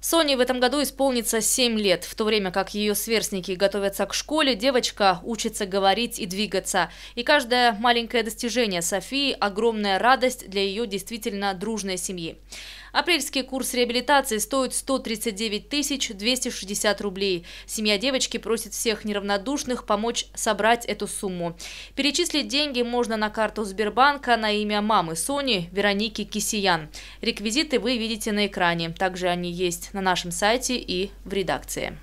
Соне в этом году исполнится 7 лет. В то время как ее сверстники готовятся к школе, девочка учится говорить и двигаться. И каждое маленькое достижение Софии – огромная радость для ее действительно дружной семьи. Апрельский курс реабилитации стоит 139 260 рублей. Семья девочки просит всех неравнодушных помочь собрать эту сумму. Перечислить деньги можно на карту Сбербанка на имя мамы Сони Вероники Кисиян. Реквизиты вы видите на экране. Также они есть на нашем сайте и в редакции.